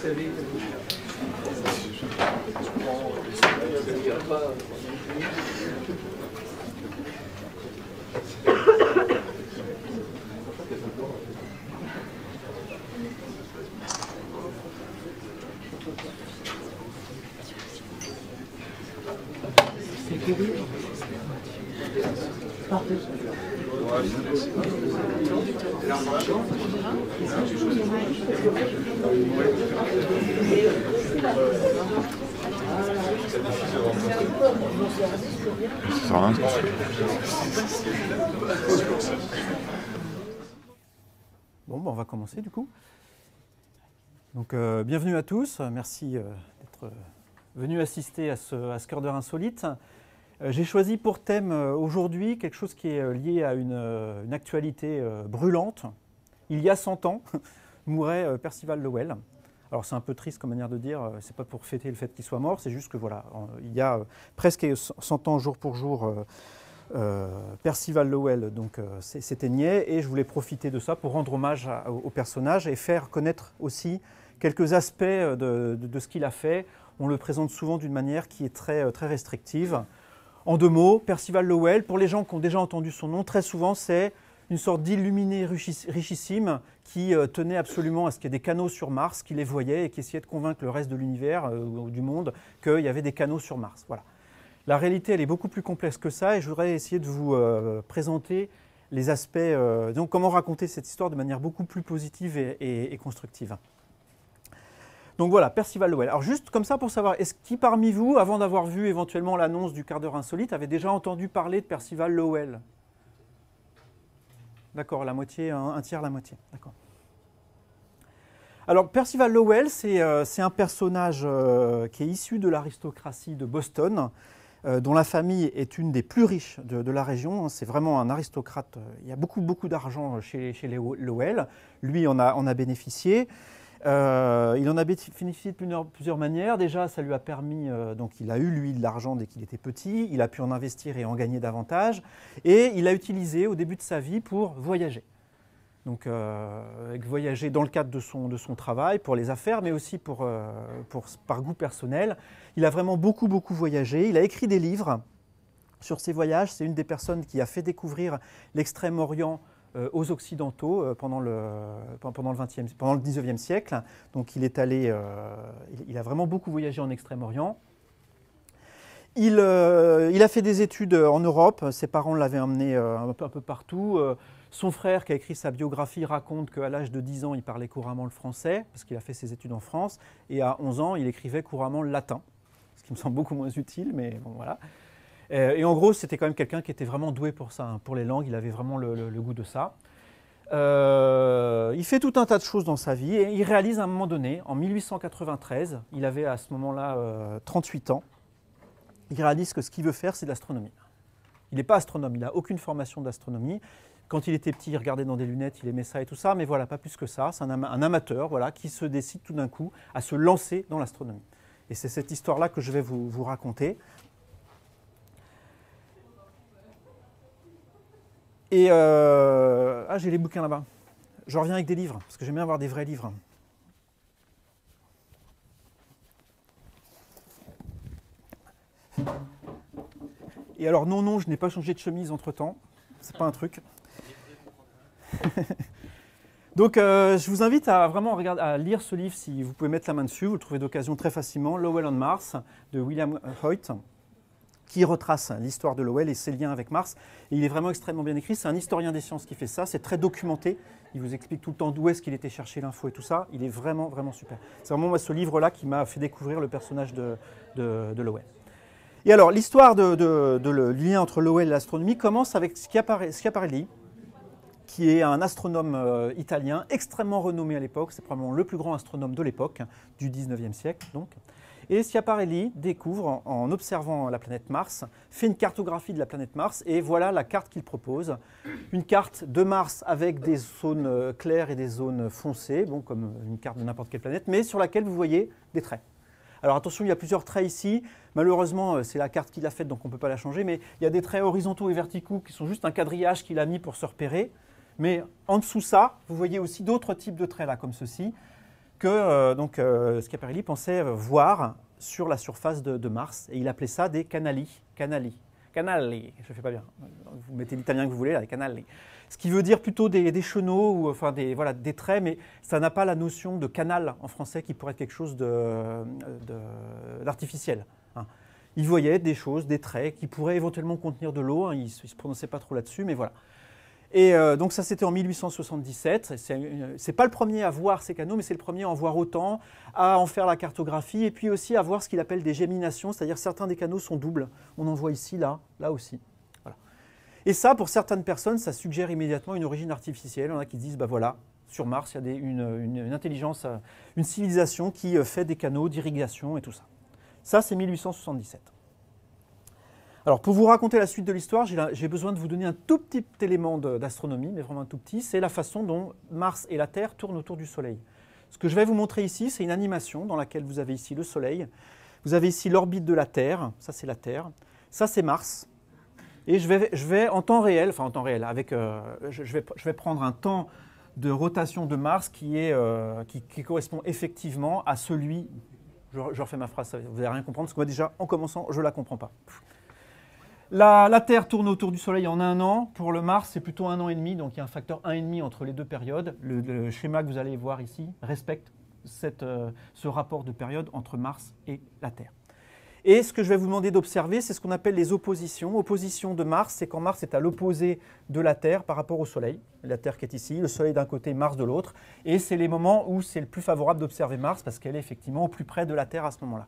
savez. commencer du coup. Donc euh, bienvenue à tous, merci euh, d'être euh, venu assister à ce, à ce cœur d'heure insolite. J'ai choisi pour thème aujourd'hui quelque chose qui est lié à une, une actualité brûlante. Il y a 100 ans, mourait Percival Lowell. Alors c'est un peu triste comme manière de dire, c'est pas pour fêter le fait qu'il soit mort, c'est juste que voilà, il y a presque 100 ans jour pour jour euh, Percival Lowell donc euh, s'éteignait et je voulais profiter de ça pour rendre hommage au, personnage et faire connaître aussi quelques aspects euh, de, ce qu'il a fait. On le présente souvent d'une manière qui est très, très restrictive. En deux mots, Percival Lowell, pour les gens qui ont déjà entendu son nom, très souvent c'est une sorte d'illuminé richissime qui tenait absolument à ce qu'il y ait des canaux sur Mars, qui les voyait et qui essayait de convaincre le reste de l'univers ou du monde qu'il y avait des canaux sur Mars. Voilà. La réalité, elle est beaucoup plus complexe que ça et je voudrais essayer de vous euh, présenter les aspects, euh, donc comment raconter cette histoire de manière beaucoup plus positive et, constructive. Donc voilà, Percival Lowell. Alors juste comme ça pour savoir, est-ce qui parmi vous, avant d'avoir vu éventuellement l'annonce du quart d'heure insolite, avait déjà entendu parler de Percival Lowell D'accord, la moitié, un, tiers, la moitié. D'accord. Alors Percival Lowell, c'est euh, un personnage qui est issu de l'aristocratie de Boston. Euh, dont la famille est une des plus riches de, la région. Hein, c'est vraiment un aristocrate. Euh, il y a beaucoup, beaucoup d'argent euh, chez, chez Lowell. Lui en a, bénéficié. il en a bénéficié de plusieurs, manières. Déjà, ça lui a permis, donc il a eu lui de l'argent dès qu'il était petit, il a pu en investir et en gagner davantage, et il a utilisé au début de sa vie pour voyager donc euh, voyager dans le cadre de son, de son travail, pour les affaires, mais aussi pour, euh, pour, par goût personnel. Il a vraiment beaucoup, beaucoup voyagé. Il a écrit des livres sur ses voyages. C'est une des personnes qui a fait découvrir l'Extrême-Orient euh, aux Occidentaux pendant le, pendant, le 20 pendant le 19e siècle. Donc il est allé, il, a vraiment beaucoup voyagé en Extrême-Orient. Il, a fait des études en Europe, ses parents l'avaient emmené un peu, un, peu, partout. Son frère, qui a écrit sa biographie, raconte qu'à l'âge de 10 ans, il parlait couramment le français, parce qu'il a fait ses études en France, et à 11 ans, il écrivait couramment le latin, ce qui me semble beaucoup moins utile, mais bon, voilà. Euh, et en gros, c'était quand même quelqu'un qui était vraiment doué pour ça, hein, pour les langues, il avait vraiment le, goût de ça. Euh, il fait tout un tas de choses dans sa vie et il réalise à un moment donné, en 1893, il avait à ce moment-là 38 euh, ans, il réalise que ce qu'il veut faire, c'est l'astronomie. Il n'est pas astronome, il n'a aucune formation d'astronomie, quand il était petit, il regardait dans des lunettes, il aimait ça et tout ça, mais voilà, pas plus que ça. C'est un, amateur voilà, qui se décide tout d'un coup à se lancer dans l'astronomie. Et c'est cette histoire-là que je vais vous, raconter. Et euh, ah, j'ai les bouquins là-bas. Je reviens avec des livres, parce que j'aime bien avoir des vrais livres. Et alors non, non, je n'ai pas changé de chemise entre-temps. C'est pas un truc. Donc euh, je vous invite à vraiment regarder, à lire ce livre si vous pouvez mettre la main dessus, vous le trouvez d'occasion très facilement, Lowell on Mars de William Hoyt, qui retrace l'histoire de Lowell et ses liens avec Mars. il est vraiment extrêmement bien écrit, c'est un historien des sciences qui fait ça, c'est très documenté, il vous explique tout le temps d'où est-ce qu'il était cherché l'info et tout ça, il est vraiment vraiment super. C'est vraiment ce livre-là qui m'a fait découvrir le personnage de, Lowell. Et alors l'histoire de, lien entre Lowell et l'astronomie commence avec ce qui apparaît, ce qui qui est un astronome euh, italien extrêmement renommé à l'époque, c'est probablement le plus grand astronome de l'époque, du 19e siècle donc. Et Schiaparelli découvre, en observant la planète Mars, fait une cartographie de la planète Mars, et voilà la carte qu'il propose. Une carte de Mars avec des zones euh, claires et des zones foncées, bon, comme une carte de n'importe quelle planète, mais sur laquelle vous voyez des traits. Alors attention, il y a plusieurs traits ici. Malheureusement, euh, c'est la carte qu'il a faite, donc on ne peut pas la changer, mais il y a des traits horizontaux et verticaux qui sont juste un quadrillage qu'il a mis pour se repérer. Mais en dessous ça, vous voyez aussi d'autres types de traits là, comme ceci, que euh, donc euh, Schiaparelli pensait voir sur la surface de, Mars, et il appelait ça des canali, canali, canali. Je fais pas bien. Vous mettez l'italien que vous voulez là, canali. Ce qui veut dire plutôt des, des chenaux ou enfin des voilà des traits, mais ça n'a pas la notion de canal en français qui pourrait être quelque chose d'artificiel. De, hein. Il voyait des choses, des traits qui pourraient éventuellement contenir de l'eau. Hein. il, ne se prononçait pas trop là-dessus, mais voilà. Et euh, donc ça, c'était en 1877. Euh, c'est pas le premier à voir ces canaux, mais c'est le premier à en voir autant, à en faire la cartographie, et puis aussi à voir ce qu'il appelle des géminations, c'est-à-dire certains des canaux sont doubles. On en voit ici, là, là aussi. Voilà. Et ça, pour certaines personnes, ça suggère immédiatement une origine artificielle. On a qui disent, bah voilà, sur Mars, il y a une, une, intelligence, euh, une civilisation qui fait des canaux d'irrigation et tout ça. Ça, c'est 1877. Alors, pour vous raconter la suite de l'histoire, j'ai besoin de vous donner un tout petit élément d'astronomie, mais vraiment un tout petit. C'est la façon dont Mars et la Terre tournent autour du Soleil. Ce que je vais vous montrer ici, c'est une animation dans laquelle vous avez ici le Soleil. Vous avez ici l'orbite de la Terre. Ça, c'est la Terre. Ça, c'est Mars. Et je vais, en temps réel, enfin en temps réel, avec, euh, je, vais, prendre un temps de rotation de Mars qui, euh, correspond effectivement à celui. Je, je refais ma phrase, vous n'allez rien comprendre, parce que moi déjà, en commençant, je ne la comprends pas. La, Terre tourne autour du Soleil en un an. Pour le Mars, c'est plutôt un an et demi. Donc il y a un facteur un et demi entre les deux périodes. Le, schéma que vous allez voir ici respecte euh, ce rapport de période entre Mars et la Terre. Et ce que je vais vous demander d'observer, c'est ce qu'on appelle les oppositions. Opposition de Mars, c'est quand Mars est à l'opposé de la Terre par rapport au Soleil. La Terre qui est ici, le Soleil d'un côté, Mars de l'autre. Et c'est les moments où c'est le plus favorable d'observer Mars parce qu'elle est effectivement au plus près de la Terre à ce moment-là.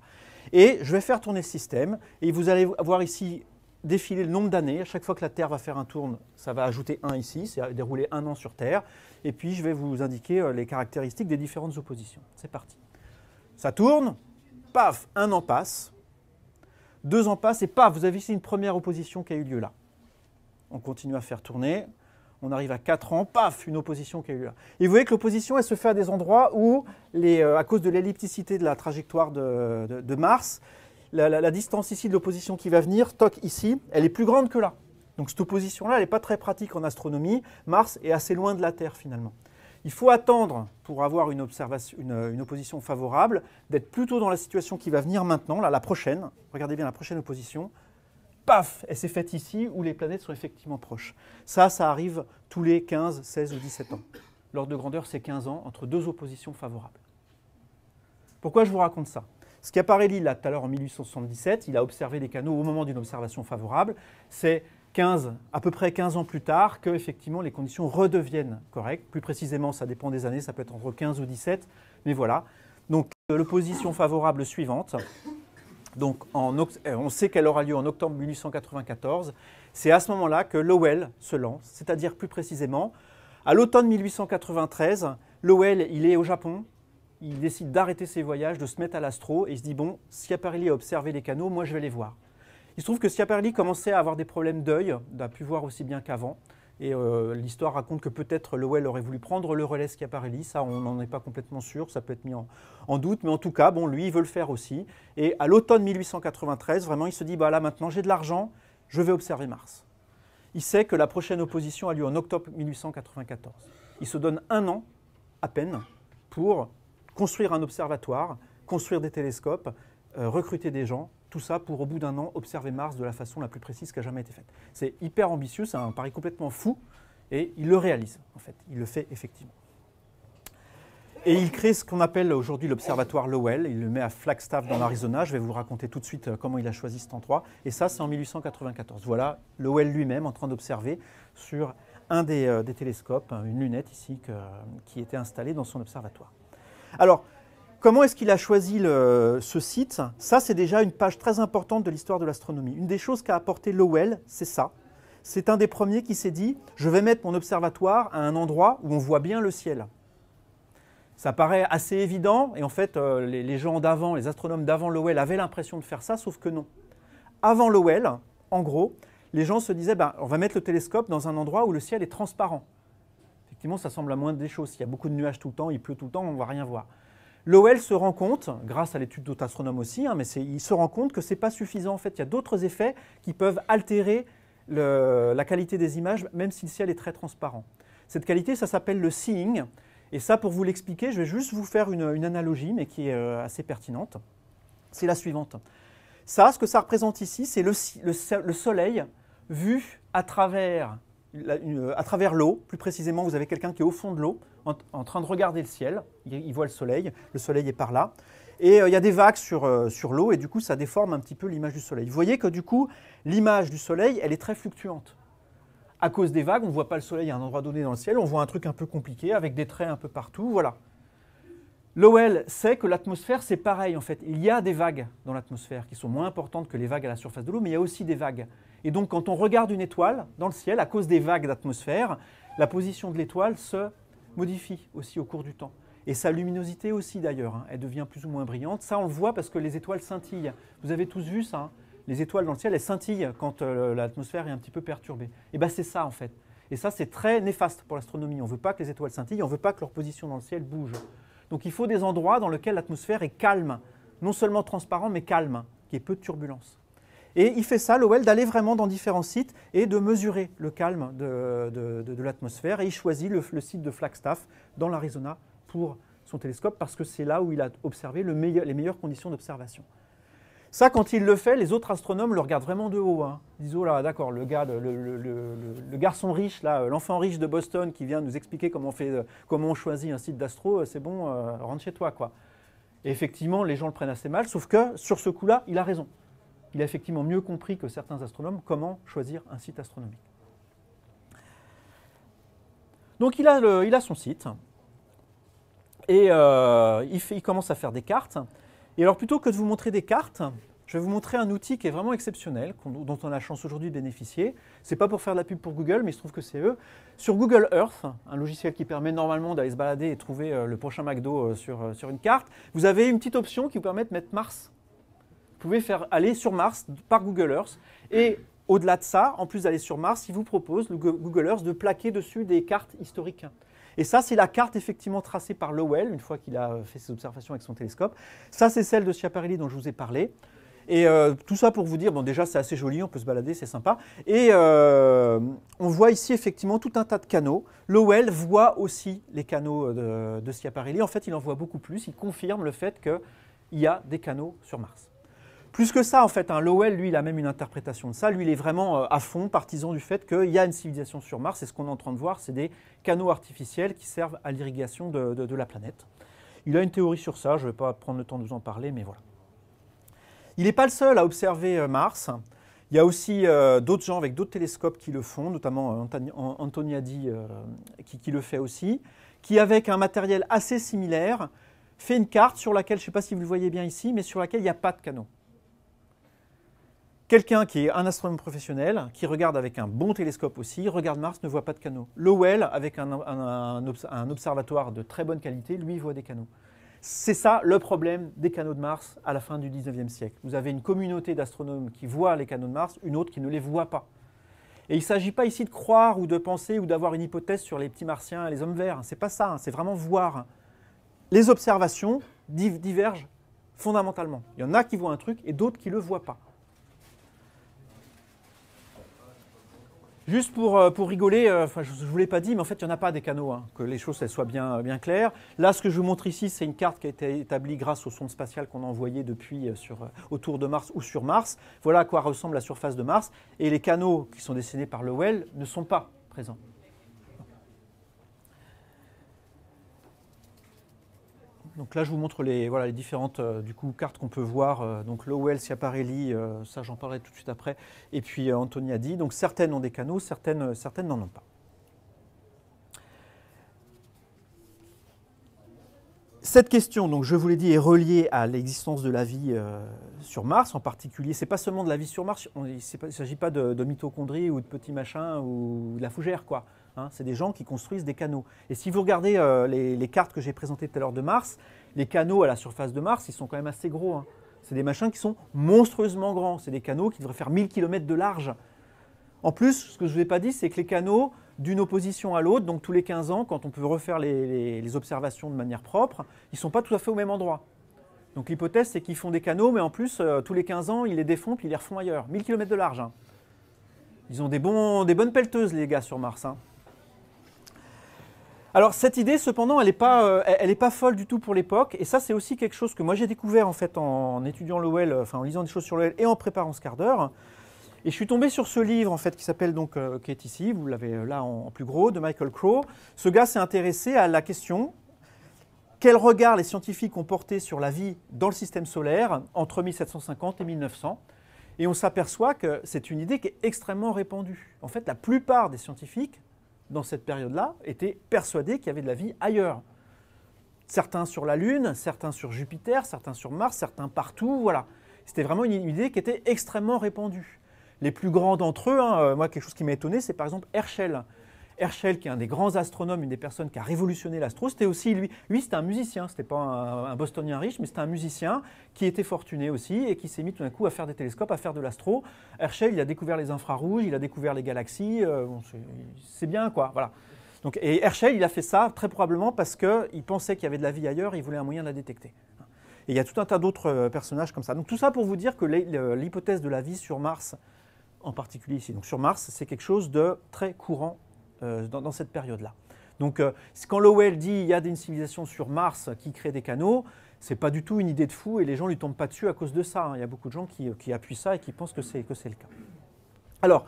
Et je vais faire tourner le système. Et vous allez voir ici défiler le nombre d'années. À chaque fois que la Terre va faire un tourne, ça va ajouter un ici, c'est déroulé un an sur Terre. Et puis je vais vous indiquer euh, les caractéristiques des différentes oppositions. C'est parti. Ça tourne, paf, un an passe, deux ans passent, et paf, vous avez ici une première opposition qui a eu lieu là. On continue à faire tourner, on arrive à quatre ans, paf, une opposition qui a eu lieu. là. Et vous voyez que l'opposition, elle se fait à des endroits où, les, euh, à cause de l'ellipticité de la trajectoire de Mars, la, distance ici de l'opposition qui va venir, toc ici, elle est plus grande que là. Donc cette opposition-là, elle n'est pas très pratique en astronomie. Mars est assez loin de la Terre finalement. Il faut attendre pour avoir une, opposition favorable, d'être plutôt dans la situation qui va venir maintenant, la prochaine. Regardez bien la prochaine opposition. Paf Elle s'est faite ici où les planètes sont effectivement proches. Ça, ça arrive tous les 15, 16 ou 17 ans. L'ordre de grandeur, c'est 15 ans entre deux oppositions favorables. Pourquoi je vous raconte ça ce apparaît là, tout à l'heure, en 1877, il a observé des canaux au moment d'une observation favorable. C'est 15, à peu près 15 ans plus tard, que effectivement les conditions redeviennent correctes. Plus précisément, ça dépend des années, ça peut être entre 15 ou 17, mais voilà. Donc l'opposition favorable suivante, donc en, euh, on sait qu'elle aura lieu en octobre 1894, c'est à ce moment-là que Lowell se lance, c'est-à-dire plus précisément, à l'automne 1893, Lowell, il est au Japon, il décide d'arrêter ses voyages, de se mettre à l'astro et il se dit bon, Schiaparelli a observé les canaux, moi je vais les voir. Il se trouve que Schiaparelli commençait à avoir des problèmes d'œil, n'a pu voir aussi bien qu'avant. Et euh, l'histoire raconte que peut-être Lowell aurait voulu prendre le relais Schiaparelli, ça on n'en est pas complètement sûr, ça peut être mis en, doute, mais en tout cas, bon, lui, il veut le faire aussi. Et à l'automne 1893, vraiment, il se dit, bah là maintenant j'ai de l'argent, je vais observer Mars. Il sait que la prochaine opposition a lieu en octobre 1894. Il se donne un an à peine pour construire un observatoire, construire des télescopes, euh, recruter des gens, tout ça pour au bout d'un an observer Mars de la façon la plus précise qui a jamais été faite. C'est hyper ambitieux, c'est un pari complètement fou, et il le réalise en fait, il le fait effectivement. Et il crée ce qu'on appelle aujourd'hui l'observatoire Lowell. Il le met à Flagstaff dans l'Arizona. Je vais vous raconter tout de suite euh, comment il a choisi cet endroit. Et ça, c'est en 1894. Voilà Lowell lui-même en train d'observer sur un des, euh, télescopes, hein, une lunette ici qui était installée dans son observatoire. Alors, comment est-ce qu'il a choisi ce site Ça, c'est déjà une page très importante de l'histoire de l'astronomie. Une des choses qu'a apporté Lowell, c'est ça. C'est un des premiers qui s'est dit, je vais mettre mon observatoire à un endroit où on voit bien le ciel. Ça paraît assez évident, et en fait, euh, les, gens d'avant, les astronomes d'avant Lowell avaient l'impression de faire ça, sauf que non. Avant Lowell, en gros, les gens se disaient, bah, on va mettre le télescope dans un endroit où le ciel est transparent effectivement, ça semble à moindre des choses. S'il y a beaucoup de nuages tout le temps, il pleut tout le temps, on ne va rien voir. L'OL se rend compte, grâce à l'étude d'autres astronomes aussi, hein, mais il se rend compte que ce n'est pas suffisant. En fait, il y a d'autres effets qui peuvent altérer la qualité des images, même si le ciel est très transparent. Cette qualité, ça s'appelle le seeing. Et ça, pour vous l'expliquer, je vais juste vous faire une, analogie, mais qui est euh, assez pertinente. C'est la suivante. Ça, ce que ça représente ici, c'est le soleil vu à travers euh, à travers l'eau, plus précisément, vous avez quelqu'un qui est au fond de l'eau, en, train de regarder le ciel. Il, voit le soleil, le soleil est par là. Et euh, il y a des vagues sur, euh, sur l'eau, et du coup, ça déforme un petit peu l'image du soleil. Vous voyez que du coup, l'image du soleil, elle est très fluctuante. À cause des vagues, on ne voit pas le soleil à un endroit donné dans le ciel, on voit un truc un peu compliqué, avec des traits un peu partout, voilà. Lowell sait que l'atmosphère, c'est pareil en fait. Il y a des vagues dans l'atmosphère qui sont moins importantes que les vagues à la surface de l'eau, mais il y a aussi des vagues. Et donc quand on regarde une étoile dans le ciel, à cause des vagues d'atmosphère, la position de l'étoile se modifie aussi au cours du temps. Et sa luminosité aussi d'ailleurs, hein, elle devient plus ou moins brillante. Ça on le voit parce que les étoiles scintillent. Vous avez tous vu ça, hein. les étoiles dans le ciel, elles scintillent quand euh, l'atmosphère est un petit peu perturbée. Et eh bien c'est ça en fait. Et ça c'est très néfaste pour l'astronomie. On ne veut pas que les étoiles scintillent, on ne veut pas que leur position dans le ciel bouge. Donc il faut des endroits dans lesquels l'atmosphère est calme, non seulement transparent mais calme, qui y ait peu de turbulence. Et il fait ça, Lowell, d'aller vraiment dans différents sites et de mesurer le calme de, l'atmosphère. Et il choisit le, site de Flagstaff dans l'Arizona pour son télescope parce que c'est là où il a observé les meilleures conditions d'observation. Ça, quand il le fait, les autres astronomes le regardent vraiment de haut. Hein. Ils disent, oh là, d'accord, le, le, garçon riche, là, euh, l'enfant riche de Boston qui vient nous expliquer comment on, fait, euh, comment on choisit un site d'astro, euh, c'est bon, rentre chez toi. quoi. Et effectivement, les gens le prennent assez mal, sauf que sur ce coup-là, il a raison il a effectivement mieux compris que certains astronomes comment choisir un site astronomique. Donc il a, il a son site et euh, il, commence à faire des cartes. Et alors plutôt que de vous montrer des cartes, je vais vous montrer un outil qui est vraiment exceptionnel, dont on a la chance aujourd'hui de bénéficier. Ce n'est pas pour faire de la pub pour Google, mais il se trouve que c'est eux. Sur Google Earth, un logiciel qui permet normalement d'aller se balader et trouver euh, le prochain McDo euh, sur, sur une carte, vous avez une petite option qui vous permet de mettre Mars vous pouvez faire aller sur Mars par Google Earth. Et au-delà de ça, en plus d'aller sur Mars, il vous propose, le Google Earth, de plaquer dessus des cartes historiques. Et ça, c'est la carte effectivement tracée par Lowell, une fois qu'il a euh, fait ses observations avec son télescope. Ça, c'est celle de Schiaparelli dont je vous ai parlé. Et euh, tout ça pour vous dire, bon déjà c'est assez joli, on peut se balader, c'est sympa. Et euh, on voit ici effectivement tout un tas de canaux. Lowell voit aussi les canaux de Schiaparelli. En fait, il en voit beaucoup plus. Il confirme le fait qu'il y a des canaux sur Mars. Plus que ça, en fait, hein, Lowell, lui, il a même une interprétation de ça. Lui, il est vraiment euh, à fond partisan du fait qu'il y a une civilisation sur Mars. Et ce qu'on est en train de voir, c'est des canaux artificiels qui servent à l'irrigation de, la planète. Il a une théorie sur ça, je ne vais pas prendre le temps de vous en parler, mais voilà. Il n'est pas le seul à observer euh, Mars. Il y a aussi euh, d'autres gens avec d'autres télescopes qui le font, notamment Antoniadi qui, le fait aussi, qui avec un matériel assez similaire fait une carte sur laquelle, je ne sais pas si vous le voyez bien ici, mais sur laquelle il n'y a pas de canaux. Quelqu'un qui est un astronome professionnel, qui regarde avec un bon télescope aussi, regarde Mars, ne voit pas de canaux. Lowell, avec un, observatoire de très bonne qualité, lui voit des canaux. C'est ça le problème des canaux de Mars à la fin du 19e siècle. Vous avez une communauté d'astronomes qui voient les canaux de Mars, une autre qui ne les voit pas. Et il ne s'agit pas ici de croire ou de penser ou d'avoir une hypothèse sur les petits martiens et les hommes verts. Hein. Ce n'est pas ça, hein. c'est vraiment voir. Hein. Les observations divergent fondamentalement. Il y en a qui voient un truc et d'autres qui ne le voient pas. Juste pour, euh, rigoler, euh, je ne vous l'ai pas dit, mais en fait, il n'y en a pas des canaux, hein, que les choses soient bien, claires. Là, ce que je vous montre ici, c'est une carte qui a été établie grâce aux sondes spatiales qu'on a envoyées depuis euh, autour de Mars ou sur Mars. Voilà à quoi ressemble la surface de Mars. Et les canaux qui sont dessinés par Lowell ne sont pas présents. donc là, je vous montre les, différentes euh, cartes qu'on peut voir. Euh, donc Lowell, Schiaparelli, euh, ça j'en parlerai tout de suite après. Et puis Anthony a dit, donc certaines ont des canaux, certaines, n'en ont pas. Cette question, donc je vous l'ai dit, est reliée à l'existence de la vie sur Mars en particulier. Ce n'est pas seulement de la vie sur Mars, il ne s'agit pas de, de, mitochondries ou de petits machins ou de la fougère, quoi. Hein, c'est des gens qui construisent des canaux. Et si vous regardez euh, les, cartes que j'ai présentées tout à l'heure de Mars, les canaux à la surface de Mars, ils sont quand même assez gros. Hein. C'est des machins qui sont monstrueusement grands. C'est des canaux qui devraient faire 1000 km de large. En plus, ce que je ne vous ai pas dit, c'est que les canaux, d'une opposition à l'autre, donc tous les 15 ans, quand on peut refaire les, observations de manière propre, ils ne sont pas tout à fait au même endroit. Donc l'hypothèse, c'est qu'ils font des canaux, mais en plus, euh, tous les 15 ans, ils les défont puis ils les refont ailleurs. 1000 km de large. Hein. Ils ont des, bonnes pelleteuses, les gars, sur Mars. Alors cette idée, cependant, elle n'est euh, pas, folle du tout pour l'époque. Et ça, c'est aussi quelque chose que moi j'ai découvert en fait en étudiant Lowell, euh, enfin en lisant des choses sur Lowell et en préparant ce quart d'heure. Et je suis tombé sur ce livre en fait qui s'appelle donc euh, qui est ici, vous l'avez là en, en, plus gros, de Michael Crow. Ce gars s'est intéressé à la question quel regard les scientifiques ont porté sur la vie dans le système solaire entre 1750 et 1900. Et on s'aperçoit que c'est une idée qui est extrêmement répandue. En fait, la plupart des scientifiques dans cette période-là, étaient persuadés qu'il y avait de la vie ailleurs. Certains sur la Lune, certains sur Jupiter, certains sur Mars, certains partout, voilà. C'était vraiment une idée qui était extrêmement répandue. Les plus grands d'entre eux, hein, euh, moi quelque chose qui m'a étonné, c'est par exemple Herschel. Herschel, qui est un des grands astronomes, une des personnes qui a révolutionné l'astro, c'était aussi lui. Lui, c'était un musicien, c'était pas un, bostonien riche, mais c'était un musicien qui était fortuné aussi et qui s'est mis tout d'un coup à faire des télescopes, à faire de l'astro. Herschel, il a découvert les infrarouges, il a découvert les galaxies, euh, c'est bien quoi, voilà. Donc, et Herschel, il a fait ça très probablement parce qu'il pensait qu'il y avait de la vie ailleurs il voulait un moyen de la détecter. Et il y a tout un tas d'autres euh, personnages comme ça. Donc tout ça pour vous dire que l'hypothèse de la vie sur Mars, en particulier ici, donc sur Mars, c'est quelque chose de très courant euh, dans, cette période-là. Donc euh, quand Lowell dit qu'il y a une civilisation sur Mars qui crée des canaux, ce n'est pas du tout une idée de fou et les gens lui tombent pas dessus à cause de ça. Hein. Il y a beaucoup de gens qui, appuient ça et qui pensent que c'est, que c'est le cas. Alors,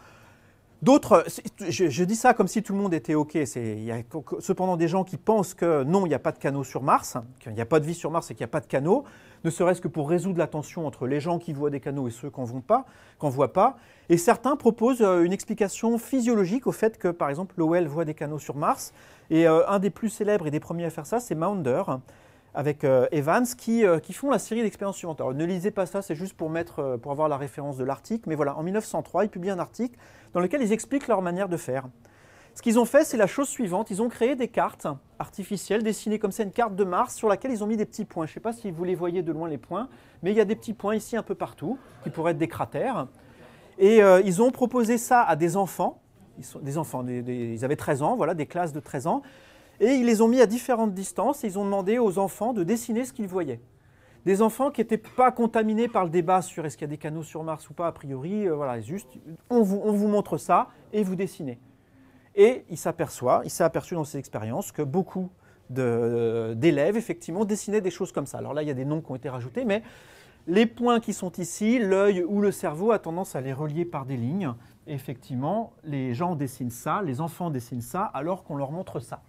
d'autres, je, je, dis ça comme si tout le monde était OK. Il y a cependant des gens qui pensent que non, il n'y a pas de canaux sur Mars, qu'il n'y a pas de vie sur Mars et qu'il n'y a pas de canaux ne serait-ce que pour résoudre la tension entre les gens qui voient des canaux et ceux qui n'en voient pas. Et certains proposent euh, une explication physiologique au fait que, par exemple, Lowell voit des canaux sur Mars. Et euh, un des plus célèbres et des premiers à faire ça, c'est Maunder avec euh, Evans qui, font la série d'expériences suivantes. Alors ne lisez pas ça, c'est juste pour, pour avoir la référence de l'article, mais voilà, en 1903, ils publient un article dans lequel ils expliquent leur manière de faire. Ce qu'ils ont fait, c'est la chose suivante. Ils ont créé des cartes artificielles, dessinées comme ça, une carte de Mars sur laquelle ils ont mis des petits points. Je ne sais pas si vous les voyez de loin, les points, mais il y a des petits points ici un peu partout, qui pourraient être des cratères. Et euh, ils ont proposé ça à des enfants. Ils des enfants, ils avaient 13 ans, voilà, des classes de 13 ans. Et ils les ont mis à différentes distances et ils ont demandé aux enfants de dessiner ce qu'ils voyaient des enfants qui n'étaient pas contaminés par le débat sur est-ce qu'il y a des canaux sur Mars ou pas, a priori, euh, voilà, juste, on vous montre ça et vous dessinez. Et il s'aperçoit, il s'est aperçu dans ses expériences que beaucoup d'élèves, effectivement, dessinaient des choses comme ça. Alors là, il y a des noms qui ont été rajoutés, mais les points qui sont ici, l'œil ou le cerveau a tendance à les relier par des lignes. effectivement, les gens dessinent ça, les enfants dessinent ça, alors qu'on leur montre ça.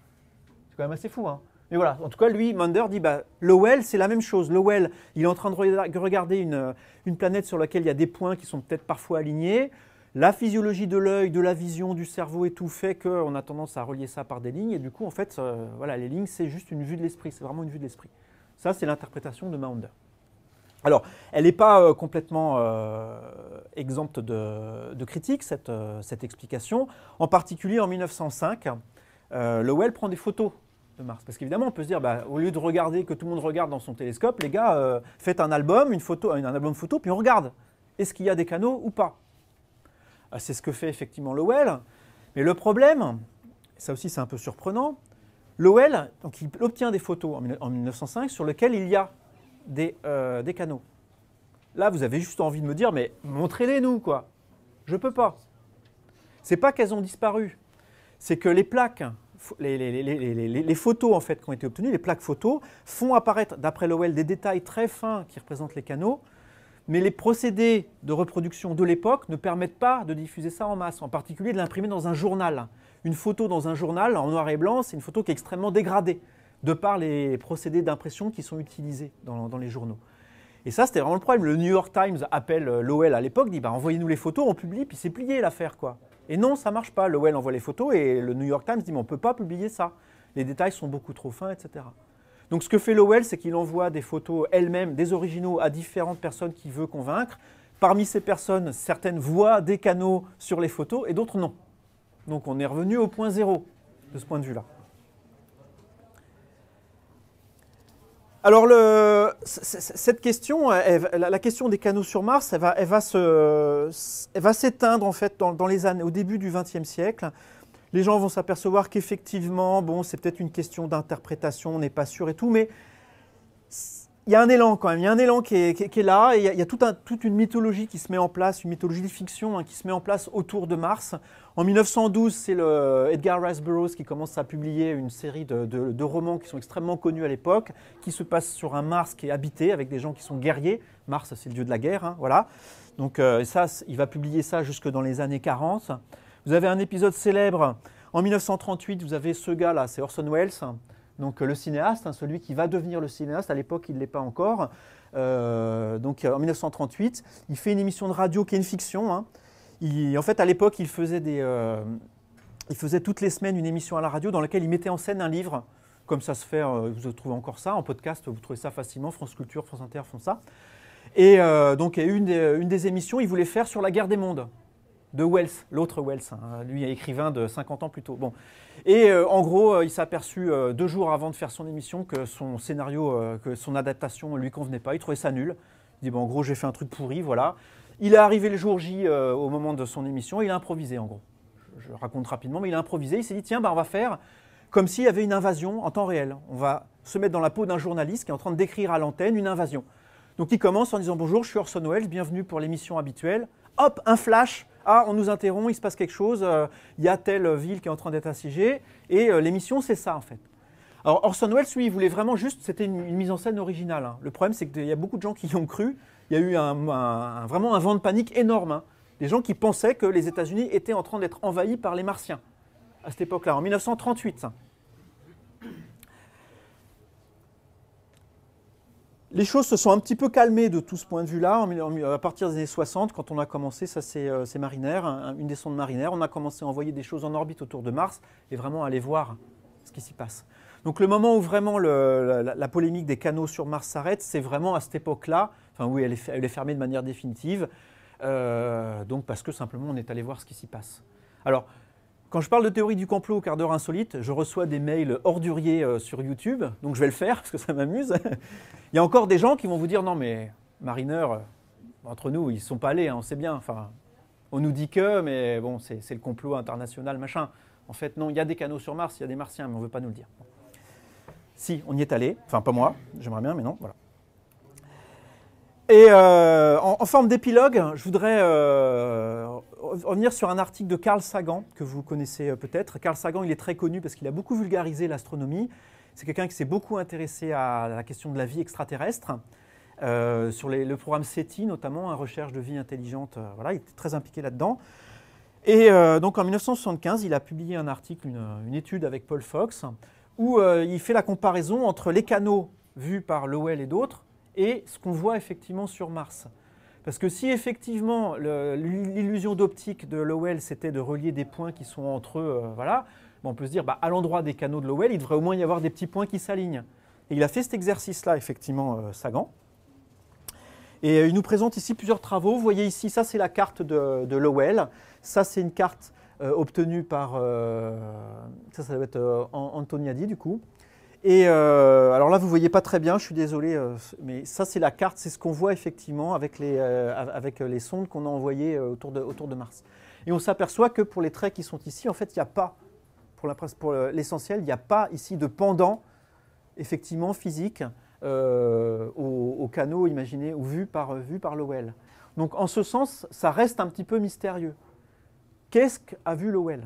C'est quand même assez fou, hein mais voilà, en tout cas, lui, Munder dit, bah, Lowell, c'est la même chose. Lowell, il est en train de regarder une planète sur laquelle il y a des points qui sont peut-être parfois alignés. La physiologie de l'œil, de la vision, du cerveau et tout fait qu'on a tendance à relier ça par des lignes. Et du coup, en fait, voilà, les lignes, c'est juste une vue de l'esprit. C'est vraiment une vue de l'esprit. Ça, c'est l'interprétation de Maunder. Alors, elle n'est pas euh, complètement euh, exempte de, critique, cette, euh, cette, explication. En particulier, en 1905, Lowell prend des photos de Mars. Parce qu'évidemment, on peut se dire, bah, au lieu de regarder que tout le monde regarde dans son télescope, les gars, faites un album, une photo, un album photo, puis on regarde. Est-ce qu'il y a des canaux ou pas ah, c'est ce que fait effectivement Lowell. Mais le problème, ça aussi c'est un peu surprenant, Lowell donc, il obtient des photos en 1905 sur lesquelles il y a euh, des, canaux. Là, vous avez juste envie de me dire, mais montrez-les nous, quoi. Je peux pas. C'est pas qu'elles ont disparu. C'est que les plaques, les, photos en fait qui ont été obtenues, les plaques photos, font apparaître, d'après Lowell, des détails très fins qui représentent les canaux, mais les procédés de reproduction de l'époque ne permettent pas de diffuser ça en masse, en particulier de l'imprimer dans un journal. Une photo dans un journal en noir et blanc, c'est une photo qui est extrêmement dégradée de par les procédés d'impression qui sont utilisés dans, les journaux. Et ça, c'était vraiment le problème. Le New York Times appelle euh, Lowell à l'époque, dit bah, envoyez-nous les photos, on publie, puis c'est plié l'affaire. quoi. Et non, ça marche pas. Lowell envoie les photos et le New York Times dit mais on ne peut pas publier ça. Les détails sont beaucoup trop fins, etc. Donc ce que fait Lowell, c'est qu'il envoie des photos elle-même, des originaux, à différentes personnes qu'il veut convaincre. Parmi ces personnes, certaines voient des canaux sur les photos et d'autres non. Donc on est revenu au point zéro de ce point de vue-là. Alors cette question, la question des canaux sur Mars, elle va, s'éteindre en fait dans, les années, au début du XXe siècle les gens vont s'apercevoir qu'effectivement, bon, c'est peut-être une question d'interprétation, on n'est pas sûr et tout, mais il y a un élan quand même, il y a un élan qui est, là, et il y a, toute une mythologie qui se met en place, une mythologie de fiction hein, qui se met en place autour de Mars. En 1912, c'est Edgar Rice Burroughs qui commence à publier une série de, romans qui sont extrêmement connus à l'époque, qui se passent sur un Mars qui est habité avec des gens qui sont guerriers. Mars, c'est le dieu de la guerre, hein, voilà. Donc euh, ça, il va publier ça jusque dans les années 40. Vous avez un épisode célèbre. En 1938, vous avez ce gars-là, c'est Orson Welles, donc euh, le cinéaste, hein, celui qui va devenir le cinéaste. À l'époque, il ne l'est pas encore. Euh, donc euh, en 1938, il fait une émission de radio qui est une fiction. Hein. Il, en fait, à l'époque, il faisait toutes les semaines une émission à la radio dans laquelle il mettait en scène un livre. Comme ça se fait, vous trouvez encore ça en podcast, vous trouvez ça facilement. France Culture, France Inter font ça. Et donc, une des émissions, il voulait faire sur la guerre des mondes de Wells, l'autre Wells, hein. lui lui écrivain de 50 ans plus tôt. Bon. Et euh, en gros, euh, il s'est aperçu euh, deux jours avant de faire son émission que son scénario, que son adaptation ne lui convenait pas, il trouvait ça nul. Il dit, bon, en gros, j'ai fait un truc pourri, voilà. Il est arrivé le jour J au moment de son émission, il a improvisé en gros. Je, raconte rapidement, mais il a improvisé, il s'est dit, tiens, bah, on va faire comme s'il y avait une invasion en temps réel. On va se mettre dans la peau d'un journaliste qui est en train de décrire à l'antenne une invasion. Donc il commence en disant, bonjour, je suis Orson Welles, bienvenue pour l'émission habituelle. Hop, un flash, ah, on nous interrompt, il se passe quelque chose, euh, il y a telle ville qui est en train d'être assiégée. Et euh, l'émission, c'est ça, en fait. Alors Orson Welles, lui, il voulait vraiment juste, c'était une, mise en scène originale. Hein. Le problème, c'est qu'il y a beaucoup de gens qui y ont cru. Il y a eu vraiment un vent de panique énorme. Hein. Des gens qui pensaient que les États-Unis étaient en train d'être envahis par les Martiens à cette époque-là, en 1938. Les choses se sont un petit peu calmées de tout ce point de vue-là. À partir des années 60, quand on a commencé, ça c'est euh, une des sondes on a commencé à envoyer des choses en orbite autour de Mars et vraiment aller voir ce qui s'y passe. Donc le moment où vraiment la, polémique des canaux sur Mars s'arrête, c'est vraiment à cette époque-là, enfin oui, elle est, fermée de manière définitive, euh, donc parce que simplement on est allé voir ce qui s'y passe. Alors, quand je parle de théorie du complot au quart d'heure insolite, je reçois des mails orduriers euh, sur YouTube, donc je vais le faire parce que ça m'amuse. Il y a encore des gens qui vont vous dire non mais marineurs, euh, entre nous, ils ne sont pas allés, hein, on sait bien. Enfin, on nous dit que, mais bon, c'est le complot international, machin. En fait, non, il y a des canaux sur Mars, il y a des Martiens, mais on ne veut pas nous le dire. Si, on y est allé. Enfin, pas moi, j'aimerais bien, mais non, voilà. Et euh, en, forme d'épilogue, je voudrais revenir sur un article de Carl Sagan, que vous connaissez euh, peut-être. Carl Sagan, il est très connu parce qu'il a beaucoup vulgarisé l'astronomie. C'est quelqu'un qui s'est beaucoup intéressé à la question de la vie extraterrestre. Euh, sur le programme SETI notamment, en hein, recherche de vie intelligente, euh, il était très impliqué là-dedans. Et donc en 1975, il a publié un article, une, une étude avec Paul Fox, où il fait la comparaison entre les canaux vus par Lowell et d'autres et ce qu'on voit effectivement sur Mars. Parce que si effectivement l'illusion d'optique de Lowell, c'était de relier des points qui sont entre eux, euh, voilà, on peut se dire, bah, à l'endroit des canaux de Lowell, il devrait au moins y avoir des petits points qui s'alignent. Et il a fait cet exercice-là, effectivement, euh, Sagan. Et euh, il nous présente ici plusieurs travaux. Vous voyez ici, ça c'est la carte de, de Lowell. Ça c'est une carte obtenue par, ça ça doit être Antoniadi du coup. Et euh, alors là, vous ne voyez pas très bien, je suis désolé, euh, mais ça, c'est la carte, c'est ce qu'on voit effectivement avec les, euh, sondes qu'on a envoyées autour de, Mars. Et on s'aperçoit que pour les traits qui sont ici, en fait, il n'y a pas, pour l'essentiel, il n'y a pas ici de pendant, effectivement, physique au, au, canot imaginé ou vu par, vu par Lowell. Donc, en ce sens, ça reste un petit peu mystérieux. Qu'est-ce qu'a vu Lowell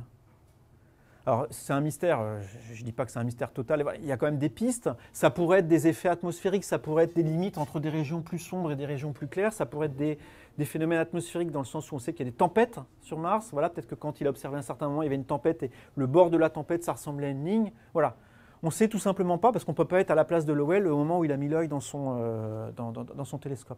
alors c'est un mystère, euh, je ne dis pas que c'est un mystère total, il y a quand même des pistes, ça pourrait être des effets atmosphériques, ça pourrait être des limites entre des régions plus sombres et des régions plus claires, ça pourrait être des, phénomènes atmosphériques dans le sens où on sait qu'il y a des tempêtes sur Mars, peut-être que quand il a observé un certain moment, il y avait une tempête et le bord de la tempête, ça ressemblait à une ligne, voilà. On ne sait tout simplement pas parce qu'on ne peut pas être à la place de Lowell au moment où il a mis l'œil dans, euh, dans son télescope.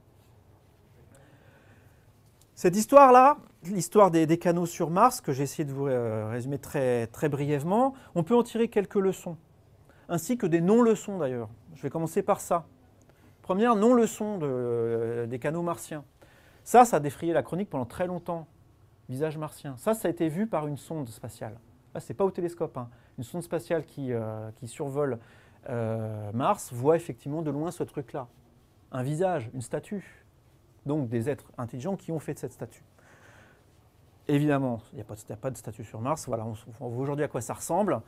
Cette histoire-là, l'histoire des, canaux sur Mars, que j'ai essayé de vous euh, résumer très, brièvement, on peut en tirer quelques leçons, ainsi que des non-leçons d'ailleurs. Je vais commencer par ça. Première non-leçon euh, des canaux martiens. Ça, ça a défrayé la chronique pendant très longtemps, visage martien. Ça, ça a été vu par une sonde spatiale. Ce c'est pas au télescope. Hein. Une sonde spatiale qui, euh, survole Mars voit effectivement de loin ce truc-là. Un visage, une statue, donc des êtres intelligents qui ont fait de cette statue. Évidemment, il n'y a, pas de statue sur Mars. Voilà, on, on voit aujourd'hui à quoi ça ressemble.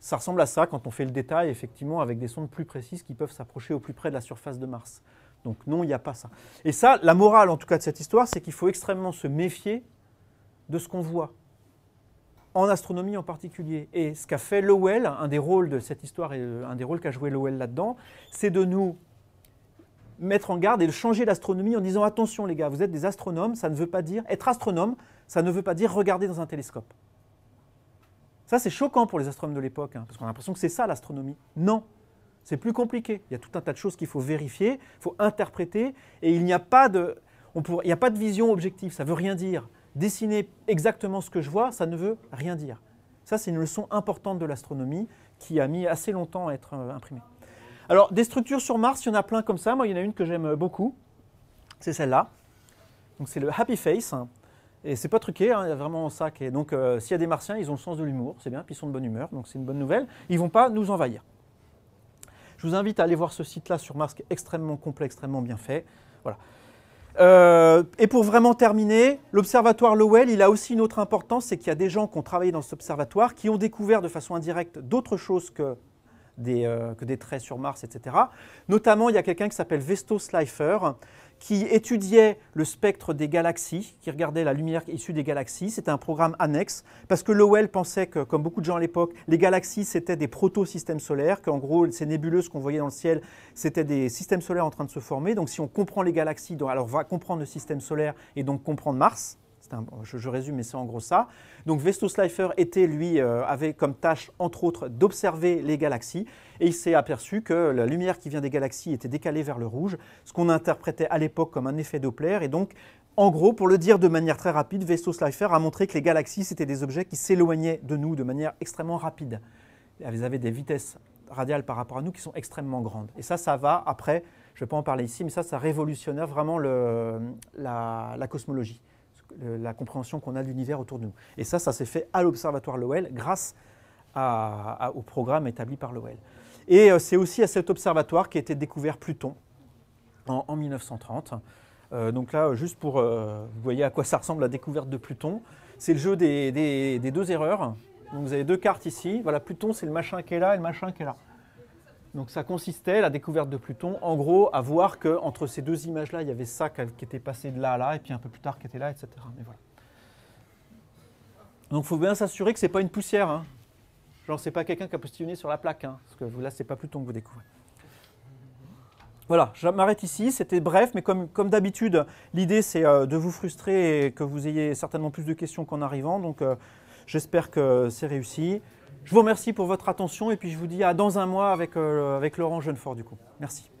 Ça ressemble à ça quand on fait le détail, effectivement, avec des sondes plus précises qui peuvent s'approcher au plus près de la surface de Mars. Donc non, il n'y a pas ça. Et ça, la morale en tout cas de cette histoire, c'est qu'il faut extrêmement se méfier de ce qu'on voit, en astronomie en particulier. Et ce qu'a fait Lowell, un des rôles de cette histoire et euh, un des rôles qu'a joué Lowell là-dedans, c'est de nous mettre en garde et changer l'astronomie en disant attention les gars, vous êtes des astronomes, ça ne veut pas dire être astronome, ça ne veut pas dire regarder dans un télescope. Ça c'est choquant pour les astronomes de l'époque, hein, parce qu'on a l'impression que c'est ça l'astronomie. Non, c'est plus compliqué. Il y a tout un tas de choses qu'il faut vérifier, il faut interpréter, et il n'y a pas de, on il n'y a pas de vision objective. Ça ne veut rien dire. Dessiner exactement ce que je vois, ça ne veut rien dire. Ça c'est une leçon importante de l'astronomie qui a mis assez longtemps à être euh, imprimée. Alors, des structures sur Mars, il y en a plein comme ça. Moi, il y en a une que j'aime beaucoup. C'est celle-là. Donc, c'est le Happy Face. Et c'est pas truqué, hein. il y a vraiment ça qui est. Donc, euh, s'il y a des Martiens, ils ont le sens de l'humour, c'est bien, puis ils sont de bonne humeur, donc c'est une bonne nouvelle. Ils vont pas nous envahir. Je vous invite à aller voir ce site-là sur Mars qui est extrêmement complet, extrêmement bien fait. Voilà. Euh, et pour vraiment terminer, l'observatoire Lowell, il a aussi une autre importance, c'est qu'il y a des gens qui ont travaillé dans cet observatoire, qui ont découvert de façon indirecte d'autres choses que des, euh, que des traits sur Mars, etc. Notamment, il y a quelqu'un qui s'appelle Vesto Slifer, qui étudiait le spectre des galaxies, qui regardait la lumière issue des galaxies. C'était un programme annexe, parce que Lowell pensait que, comme beaucoup de gens à l'époque, les galaxies, c'était des proto-systèmes solaires, qu'en gros, ces nébuleuses qu'on voyait dans le ciel, c'était des systèmes solaires en train de se former. Donc si on comprend les galaxies, alors on va comprendre le système solaire et donc comprendre Mars je, résume, mais c'est en gros ça. Donc Vesto Slipher était, lui, euh, avait comme tâche, entre autres, d'observer les galaxies, et il s'est aperçu que la lumière qui vient des galaxies était décalée vers le rouge, ce qu'on interprétait à l'époque comme un effet Doppler, et donc, en gros, pour le dire de manière très rapide, Vesto Slipher a montré que les galaxies, c'était des objets qui s'éloignaient de nous de manière extrêmement rapide. Elles avaient des vitesses radiales par rapport à nous qui sont extrêmement grandes. Et ça, ça va après, je ne vais pas en parler ici, mais ça, ça révolutionnait vraiment la cosmologie la compréhension qu'on a de l'univers autour de nous. Et ça, ça s'est fait à l'Observatoire Lowell grâce au programme établi par Lowell. Et euh, c'est aussi à cet observatoire été découvert Pluton en, 1930. Euh, donc là, euh, juste pour vous voyez à quoi ça ressemble la découverte de Pluton, c'est le jeu des, deux erreurs. vous avez deux cartes ici. Voilà, Pluton, c'est le machin qui est là et le machin qui est là. Donc ça consistait, la découverte de Pluton, en gros, à voir qu'entre ces deux images-là, il y avait ça qui était passé de là à là, et puis un peu plus tard qui était là, etc. voilà. Donc il faut bien s'assurer que ce n'est pas une poussière. Hein. Genre, pas quelqu'un qui a postillonné sur la plaque. Hein, parce que là, ce n'est pas Pluton que vous découvrez. Voilà, je m'arrête ici. C'était bref, mais comme, comme d'habitude, l'idée, c'est euh, de vous frustrer et que vous ayez certainement plus de questions qu'en arrivant. Donc, euh, j'espère que c'est réussi. Je vous remercie pour votre attention et puis je vous dis à dans un mois avec, euh, avec Laurent Jeunefort du coup. Merci.